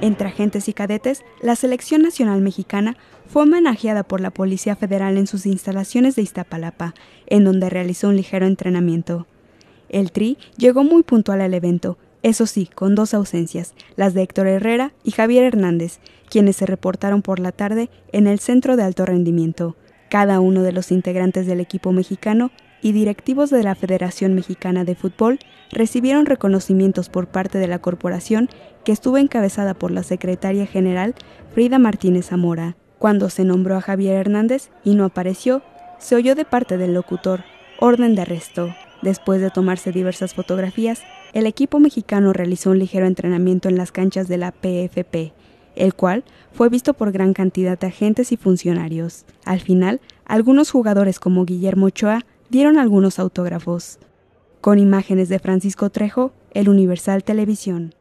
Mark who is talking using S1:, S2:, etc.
S1: Entre agentes y cadetes, la Selección Nacional Mexicana fue homenajeada por la Policía Federal en sus instalaciones de Iztapalapa, en donde realizó un ligero entrenamiento. El Tri llegó muy puntual al evento, eso sí, con dos ausencias, las de Héctor Herrera y Javier Hernández, quienes se reportaron por la tarde en el Centro de Alto Rendimiento. Cada uno de los integrantes del equipo mexicano y directivos de la Federación Mexicana de Fútbol recibieron reconocimientos por parte de la corporación que estuvo encabezada por la secretaria general Frida Martínez Zamora. Cuando se nombró a Javier Hernández y no apareció, se oyó de parte del locutor orden de arresto. Después de tomarse diversas fotografías, el equipo mexicano realizó un ligero entrenamiento en las canchas de la PFP, el cual fue visto por gran cantidad de agentes y funcionarios. Al final, algunos jugadores como Guillermo Ochoa dieron algunos autógrafos. Con imágenes de Francisco Trejo, El Universal Televisión.